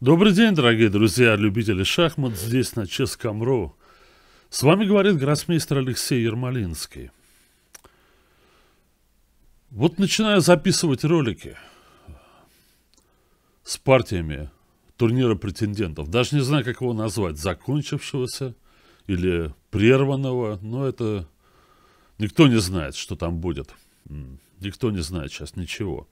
Добрый день, дорогие друзья, любители шахмат здесь на Ческом Ческом.ру. С вами говорит гроссмейстер Алексей Ермолинский. Вот начинаю записывать ролики с партиями турнира претендентов. Даже не знаю, как его назвать, закончившегося или прерванного, но это никто не знает, что там будет. Никто не знает сейчас ничего.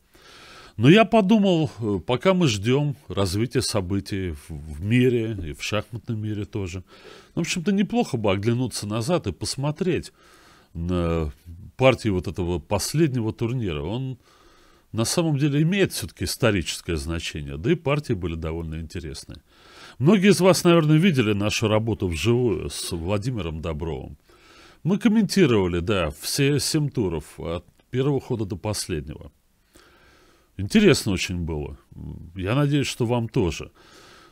Но я подумал, э, пока мы ждем развития событий в мире и в шахматном мире тоже, ну, в общем-то, неплохо бы оглянуться назад и посмотреть на партии вот этого последнего турнира. Он на самом деле имеет все-таки историческое значение, да и партии были довольно интересные. Многие из вас, наверное, видели нашу работу вживую с Владимиром Добровым. Мы комментировали, да, все семь туров от первого хода до последнего. Интересно очень было. Я надеюсь, что вам тоже.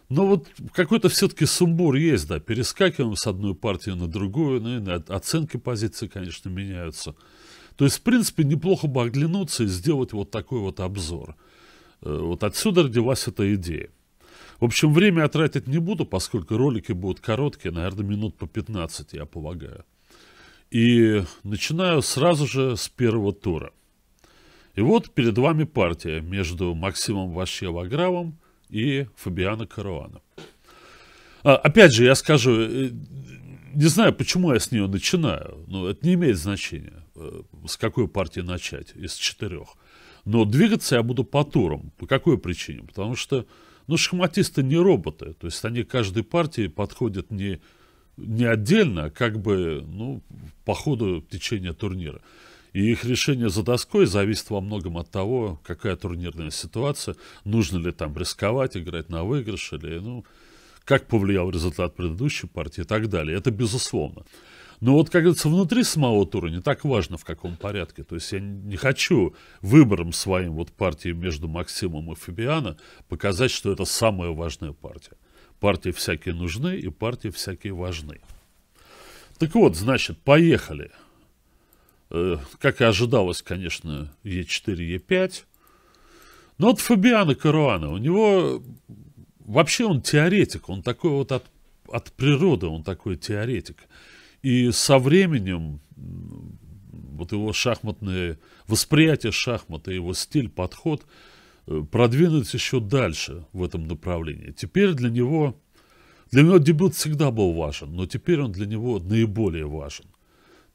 Но вот какой-то все-таки сумбур есть, да, перескакиваем с одной партии на другую, ну наверное, оценки позиций, конечно, меняются. То есть, в принципе, неплохо бы оглянуться и сделать вот такой вот обзор. Э, вот отсюда родилась эта идея. В общем, время я тратить не буду, поскольку ролики будут короткие, наверное, минут по 15, я полагаю. И начинаю сразу же с первого тура. И вот перед вами партия между Максимом Вашьевагравом и Фабиано Каруаном. А, опять же, я скажу, э, не знаю, почему я с нее начинаю, но это не имеет значения, э, с какой партии начать, из четырех. Но двигаться я буду по турам. По какой причине? Потому что, ну, шахматисты не роботы. То есть они каждой партии подходят не, не отдельно, а как бы, ну, по ходу течения турнира. И их решение за доской зависит во многом от того, какая турнирная ситуация, нужно ли там рисковать, играть на выигрыш, или ну, как повлиял результат предыдущей партии и так далее. Это безусловно. Но вот, как говорится, внутри самого тура не так важно, в каком порядке. То есть я не хочу выбором своим вот партии между Максимом и Фабиано показать, что это самая важная партия. Партии всякие нужны и партии всякие важны. Так вот, значит, поехали. Э, как и ожидалось, конечно, Е4, Е5. Но вот Фабиано Каруана, у него... Вообще он теоретик, он такой вот от, от природы, он такой теоретик. И со временем вот его шахматное восприятие шахмата, его стиль, подход э, продвинуть еще дальше в этом направлении. Теперь для него, для него дебют всегда был важен, но теперь он для него наиболее важен.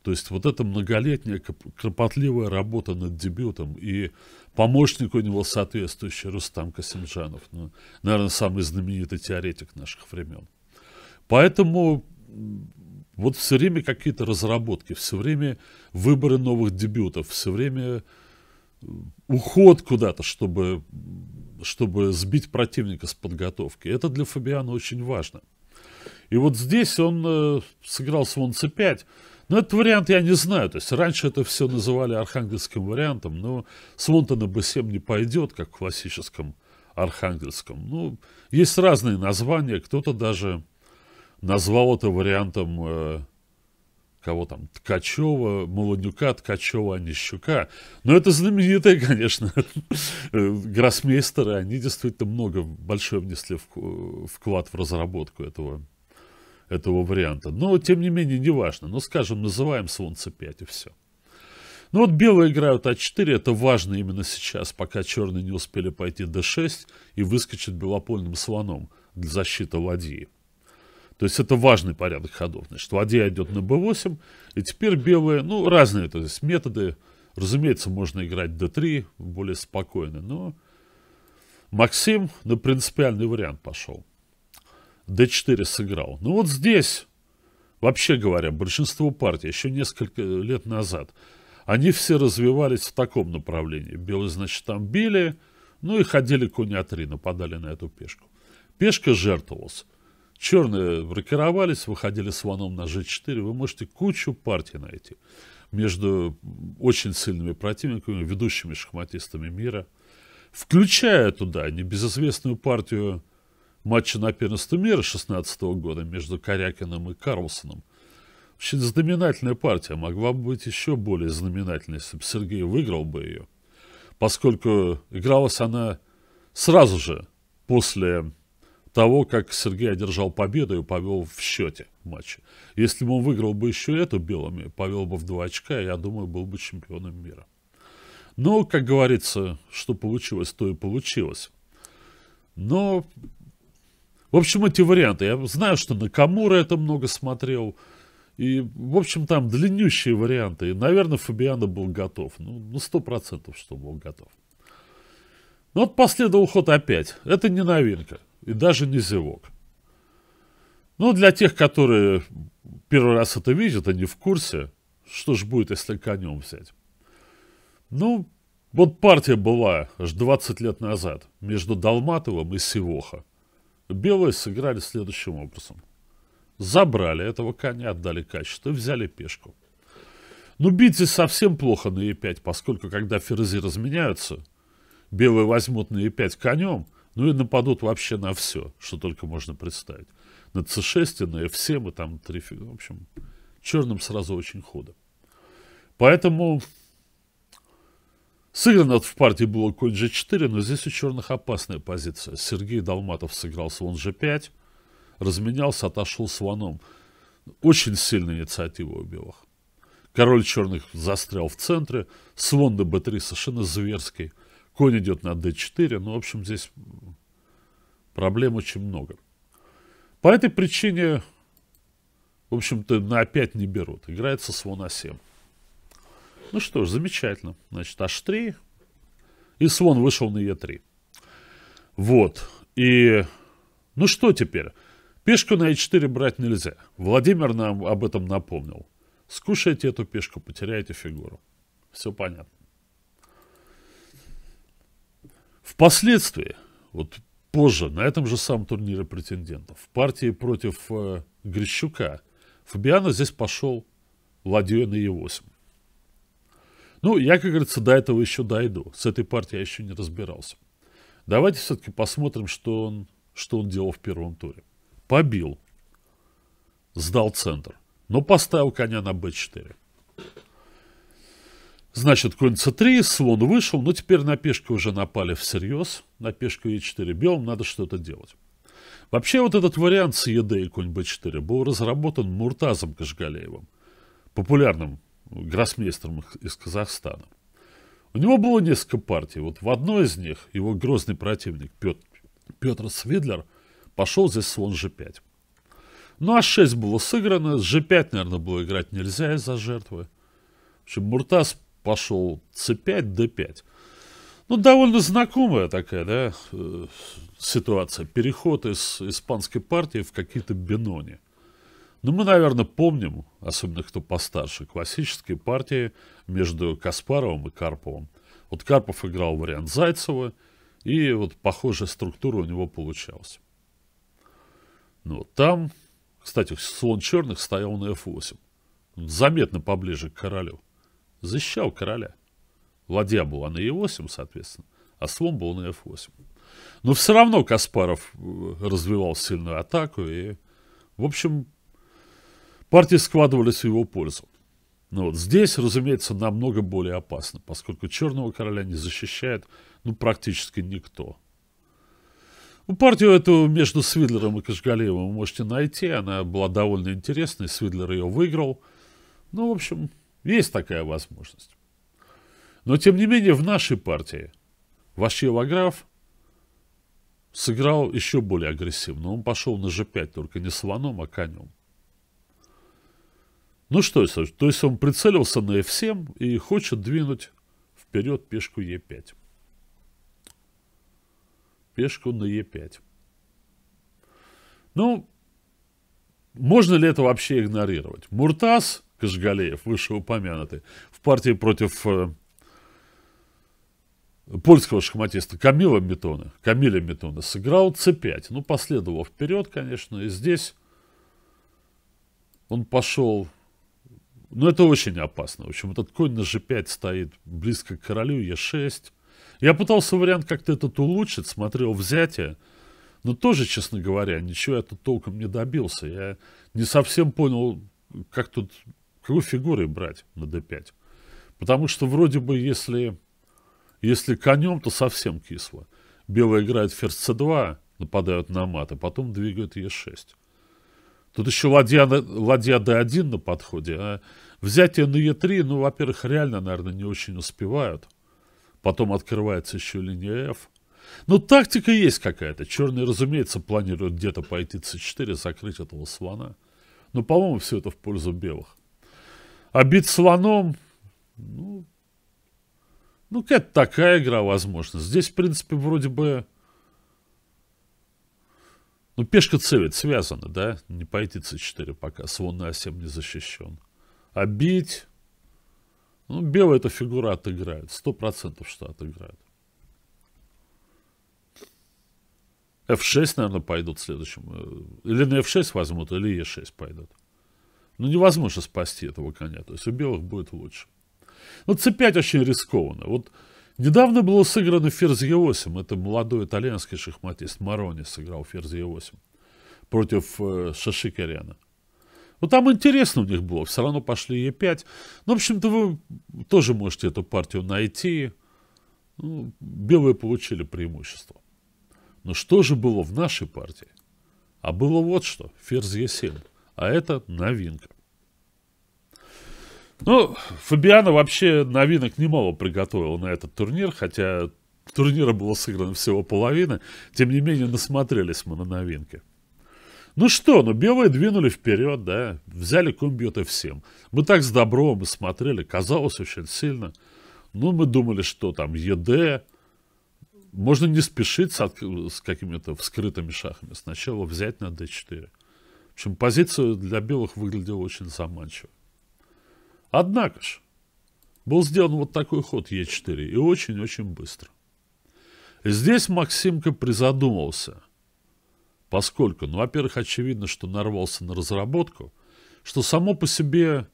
То есть вот эта многолетняя кропотливая работа над дебютом и помощник у него соответствующий Рустам Касимжанов, ну, наверное, самый знаменитый теоретик наших времен. Поэтому вот все время какие-то разработки, все время выборы новых дебютов, все время уход куда-то, чтобы, чтобы сбить противника с подготовки. Это для Фабиана очень важно. И вот здесь он э, сыграл слон c5. Но ну, этот вариант я не знаю. То есть раньше это все называли архангельским вариантом, но с Лондона бы 7 не пойдет, как в классическом архангельском. Ну, есть разные названия. Кто-то даже назвал это вариантом э, кого там, Ткачева, Молодюка Ткачева, Онищука. Но это знаменитые, конечно, гроссмейстеры. Они действительно много, большой внесли вклад в разработку этого этого варианта. Но, тем не менее, не важно, но, ну, скажем, называем Солнце 5 и все. Ну вот белые играют А4, это важно именно сейчас, пока черные не успели пойти d6 и выскочить белопольным слоном для защиты ладьи. То есть это важный порядок ходов. Значит, ладья идет на b8, и теперь белые, ну, разные то есть, методы. Разумеется, можно играть d3, более спокойно, но Максим на принципиальный вариант пошел d4 сыграл. Ну вот здесь, вообще говоря, большинство партий, еще несколько лет назад, они все развивались в таком направлении. Белые, значит, там били, ну и ходили коня 3, нападали на эту пешку. Пешка жертвовалась. Черные бракировались, выходили с на g4. Вы можете кучу партий найти между очень сильными противниками, ведущими шахматистами мира, включая туда небезызвестную партию матча на первенство мира 16 -го года между Корякиным и Карлсоном. Очень знаменательная партия, могла бы быть еще более знаменательной, если бы Сергей выиграл бы ее, поскольку игралась она сразу же после того, как Сергей одержал победу и повел в счете матче. Если бы он выиграл бы еще эту белыми, повел бы в два очка, я думаю, был бы чемпионом мира. Но, как говорится, что получилось, то и получилось. Но в общем, эти варианты. Я знаю, что на Камура это много смотрел. И, в общем, там длиннющие варианты. И, наверное, Фабиано был готов. Ну, на сто процентов, что был готов. Но ну, вот последовал ход опять. Это не новинка. И даже не зевок. Ну, для тех, которые первый раз это видят, они в курсе, что же будет, если конем взять. Ну, вот партия была аж 20 лет назад между Долматовым и Сивоха. Белые сыграли следующим образом. Забрали этого коня, отдали качество и взяли пешку. Ну бить здесь совсем плохо на e5, поскольку когда ферзи разменяются, белые возьмут на e5 конем, ну и нападут вообще на все, что только можно представить. На c6 и на f7 и там 3 фига. В общем, черным сразу очень худо. Поэтому Сыграно в партии было конь g4, но здесь у черных опасная позиция. Сергей Долматов сыграл слон g5, разменялся, отошел слоном. Очень сильная инициатива у белых. Король черных застрял в центре, слон на b3 совершенно зверский. Конь идет на d4, ну, в общем, здесь проблем очень много. По этой причине, в общем-то, на 5 не берут. Играется слон а7. Ну что ж, замечательно. Значит, H3. И слон вышел на E3. Вот. И ну что теперь? Пешку на e4 брать нельзя. Владимир нам об этом напомнил. Скушайте эту пешку, потеряете фигуру. Все понятно. Впоследствии, вот позже, на этом же самом турнире претендентов, в партии против э, Грищука, Фабиано здесь пошел ладьей на Е 8 ну, я, как говорится, до этого еще дойду. С этой партией я еще не разбирался. Давайте все-таки посмотрим, что он, что он делал в первом туре. Побил. Сдал центр. Но поставил коня на b4. Значит, конь c3, слон вышел. Но теперь на пешку уже напали всерьез. На пешку e4. Белым надо что-то делать. Вообще, вот этот вариант с ед и конь b4 был разработан Муртазом Кашгалеевым, популярным гроссмейстером из Казахстана. У него было несколько партий. Вот в одной из них его грозный противник Петр, Петр Свидлер пошел здесь слон g5. Ну, а 6 было сыграно. С g5, наверное, было играть нельзя из-за жертвы. В общем, Муртас пошел c5, d5. Ну, довольно знакомая такая, да, э, ситуация. Переход из испанской партии в какие-то бинони но ну, мы, наверное, помним, особенно кто постарше, классические партии между Каспаровым и Карповым. Вот Карпов играл вариант Зайцева, и вот похожая структура у него получалась. Ну, вот там, кстати, слон черных стоял на F8. Заметно поближе к королю. Защищал короля. Ладья была на E8, соответственно, а слон был на F8. Но все равно Каспаров э, развивал сильную атаку, и, в общем, партии складывались в его пользу. Но вот здесь, разумеется, намного более опасно, поскольку черного короля не защищает ну, практически никто. Ну, партию эту между Свидлером и Кашгалеевым вы можете найти. Она была довольно интересной. Свидлер ее выиграл. Ну, в общем, есть такая возможность. Но, тем не менее, в нашей партии Вашилов Аграф сыграл еще более агрессивно. Он пошел на g5, только не слоном, а конем. Ну что, Саш, то есть он прицелился на F7 и хочет двинуть вперед пешку Е5. Пешку на Е5. Ну, можно ли это вообще игнорировать? Муртаз Кашгалеев, вышеупомянутый, в партии против э, польского шахматиста Камила Метона, Камиля Метона, сыграл c5. Ну, последовал вперед, конечно, и здесь он пошел но ну, это очень опасно. В общем, этот конь на g5 стоит близко к королю, e6. Я пытался вариант как-то этот улучшить, смотрел взятие. Но тоже, честно говоря, ничего я тут толком не добился. Я не совсем понял, как тут, какой фигурой брать на d5. Потому что вроде бы, если, если конем, то совсем кисло. Белый играет ферзь c2, нападают на мат, а потом двигают e6. Тут еще ладья, ладья D1 на подходе. А взятие на E3, ну, во-первых, реально, наверное, не очень успевают. Потом открывается еще линия F. Ну, тактика есть какая-то. Черные, разумеется, планируют где-то пойти c4, закрыть этого слона. Но, по-моему, все это в пользу белых. А бить слоном, ну, ну какая-то такая игра возможна. Здесь, в принципе, вроде бы ну, пешка цевит связана, да? Не пойти c4 пока. Слон на а7 не защищен. А бить... Ну, белая эта фигура отыграет. Сто процентов что отыграет. F6, наверное, пойдут следующим. Э, или на F6 возьмут, или E6 пойдут. Ну, невозможно спасти этого коня. То есть у белых будет лучше. Ну, C5 очень рискованно. Вот Недавно было сыграно ферзь Е8. Это молодой итальянский шахматист Марони сыграл ферзь Е8 против э, Шашикаряна. Ну, там интересно у них было. Все равно пошли Е5. Ну, в общем-то, вы тоже можете эту партию найти. Ну, белые получили преимущество. Но что же было в нашей партии? А было вот что. Ферзь Е7. А это новинка. Ну, Фабиана вообще новинок немало приготовил на этот турнир, хотя турнира было сыграно всего половина. Тем не менее, насмотрелись мы на новинки. Ну что, ну белые двинули вперед, да, взяли комбьют всем. Мы так с добром и смотрели, казалось очень сильно. Ну, мы думали, что там ЕД, можно не спешить с, с какими-то вскрытыми шахами. Сначала взять на d4. В общем, позиция для белых выглядела очень заманчиво. Однако же, был сделан вот такой ход Е4, и очень-очень быстро. Здесь Максимка призадумался, поскольку, ну, во-первых, очевидно, что нарвался на разработку, что само по себе...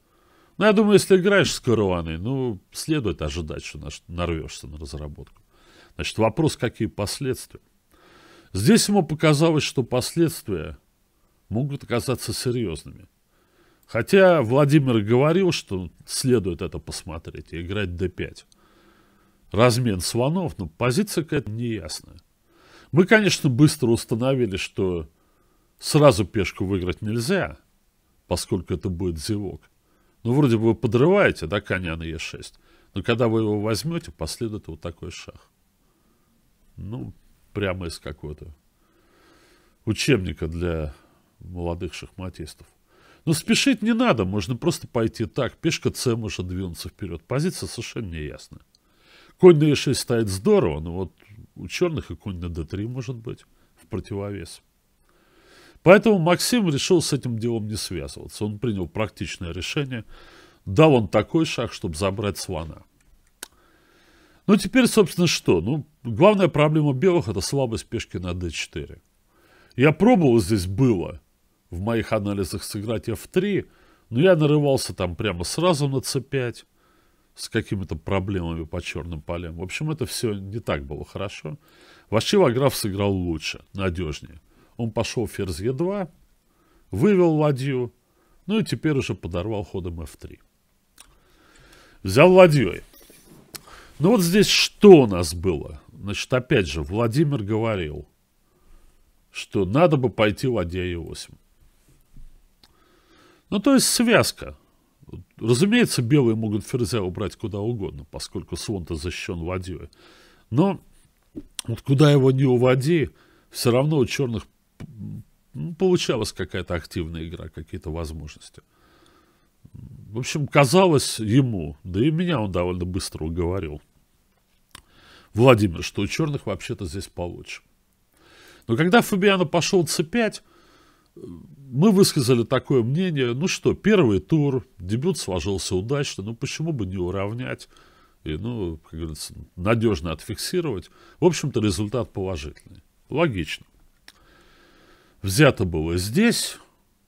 Ну, я думаю, если играешь с караваной, ну, следует ожидать, что нарвешься на разработку. Значит, вопрос, какие последствия. Здесь ему показалось, что последствия могут оказаться серьезными. Хотя Владимир говорил, что следует это посмотреть и играть d5. Размен слонов, но позиция какая-то неясная. Мы, конечно, быстро установили, что сразу пешку выиграть нельзя, поскольку это будет зевок. Ну, вроде бы вы подрываете, да, коня на e6. Но когда вы его возьмете, последует вот такой шаг. Ну, прямо из какого-то учебника для молодых шахматистов. Но ну, спешить не надо, можно просто пойти так. Пешка С может двинуться вперед. Позиция совершенно не ясна. Конь на Е6 стоит здорово, но вот у черных и конь на d3 может быть в противовес. Поэтому Максим решил с этим делом не связываться. Он принял практичное решение. Дал он такой шаг, чтобы забрать слона. Ну, теперь, собственно, что? Ну, главная проблема белых – это слабость пешки на d4. Я пробовал здесь было – в моих анализах сыграть F3, но я нарывался там прямо сразу на C5 с какими-то проблемами по черным полям. В общем, это все не так было хорошо. Вообще граф сыграл лучше, надежнее. Он пошел ферзь Е2, вывел ладью, ну и теперь уже подорвал ходом F3. Взял ладьей. Ну вот здесь что у нас было? Значит, опять же, Владимир говорил, что надо бы пойти ладья Е8. Ну, то есть связка. Разумеется, белые могут ферзя убрать куда угодно, поскольку слон-то защищен ладьей. Но вот куда его не уводи, все равно у черных ну, получалась какая-то активная игра, какие-то возможности. В общем, казалось ему, да и меня он довольно быстро уговорил, Владимир, что у черных вообще-то здесь получше. Но когда Фабиано пошел c5, мы высказали такое мнение, ну что, первый тур, дебют сложился удачно, ну почему бы не уравнять и, ну, как говорится, надежно отфиксировать. В общем-то, результат положительный. Логично. Взято было здесь.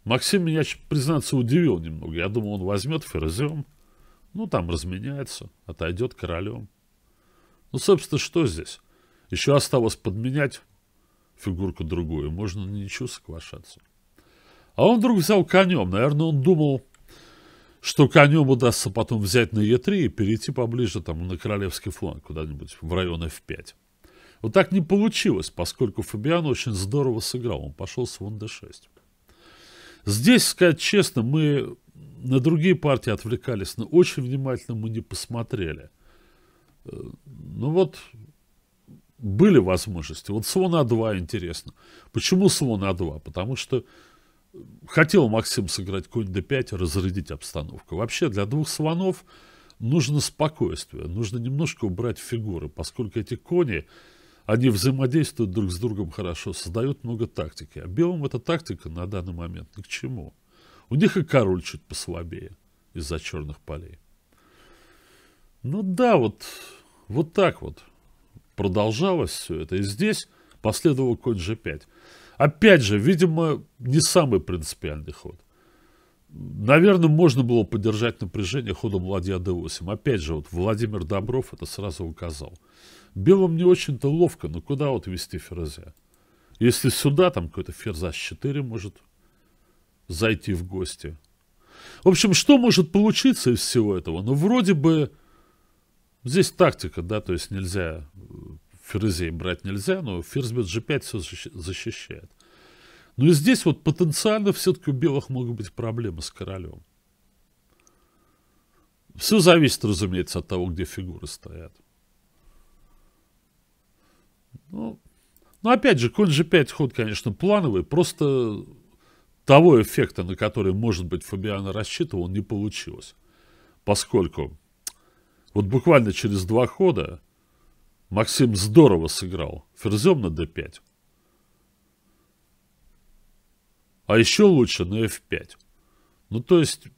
Максим меня, признаться, удивил немного. Я думал, он возьмет ферзем, ну, там разменяется, отойдет королем. Ну, собственно, что здесь? Еще осталось подменять фигурку другую. Можно ничего ничью соглашаться. А он вдруг взял конем. Наверное, он думал, что конем удастся потом взять на Е3 и перейти поближе там, на Королевский фланг, куда-нибудь в район F5. Вот так не получилось, поскольку Фабиан очень здорово сыграл. Он пошел с вон d6. Здесь, сказать честно, мы на другие партии отвлекались, но очень внимательно мы не посмотрели. Э, ну вот, были возможности. Вот слон А2 интересно. Почему слон А2? Потому что Хотел Максим сыграть конь d5, разрядить обстановку. Вообще для двух слонов нужно спокойствие, нужно немножко убрать фигуры, поскольку эти кони, они взаимодействуют друг с другом хорошо, создают много тактики. А белым эта тактика на данный момент ни к чему. У них и король чуть послабее из-за черных полей. Ну да, вот, вот так вот продолжалось все это. И здесь последовал конь g5. Опять же, видимо, не самый принципиальный ход. Наверное, можно было поддержать напряжение ходом ладья d8. Опять же, вот Владимир Добров это сразу указал. Белым не очень-то ловко, но куда вот вести ферзя? Если сюда, там какой-то ферзь h4 может зайти в гости. В общем, что может получиться из всего этого? Ну, вроде бы здесь тактика, да, то есть нельзя ферзей брать нельзя, но ферзь бьет g5 все защищает. Но ну и здесь вот потенциально все-таки у белых могут быть проблемы с королем. Все зависит, разумеется, от того, где фигуры стоят. Ну, ну опять же, конь g5 ход, конечно, плановый, просто того эффекта, на который, может быть, Фабиано рассчитывал, не получилось. Поскольку вот буквально через два хода Максим здорово сыграл. Ферзем на d5. А еще лучше на f5. Ну, то есть...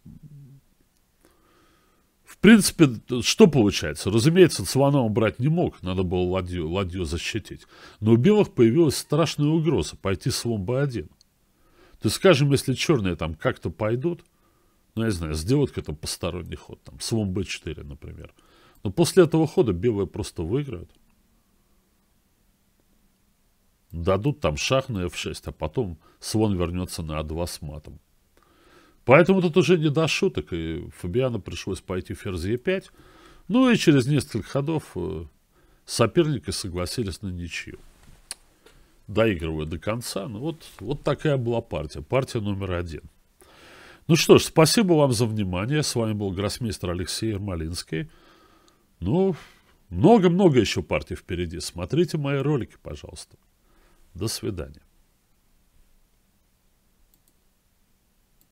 В принципе, что получается? Разумеется, Цвана он брать не мог, надо было ладью, ладью защитить. Но у белых появилась страшная угроза пойти слон b1. То есть, скажем, если черные там как-то пойдут, ну, я не знаю, сделают какой-то посторонний ход, там, слон b4, например. Но после этого хода белые просто выиграют. Дадут там шах на f6, а потом слон вернется на a2 а с матом. Поэтому тут уже не до шуток, и Фабиану пришлось пойти ферзь e5. Ну и через несколько ходов э, соперники согласились на ничью. Доигрывая до конца. Ну вот, вот такая была партия. Партия номер один. Ну что ж, спасибо вам за внимание. С вами был гроссмейстер Алексей Ермолинский. Ну, много-много еще партий впереди. Смотрите мои ролики, пожалуйста. До свидания.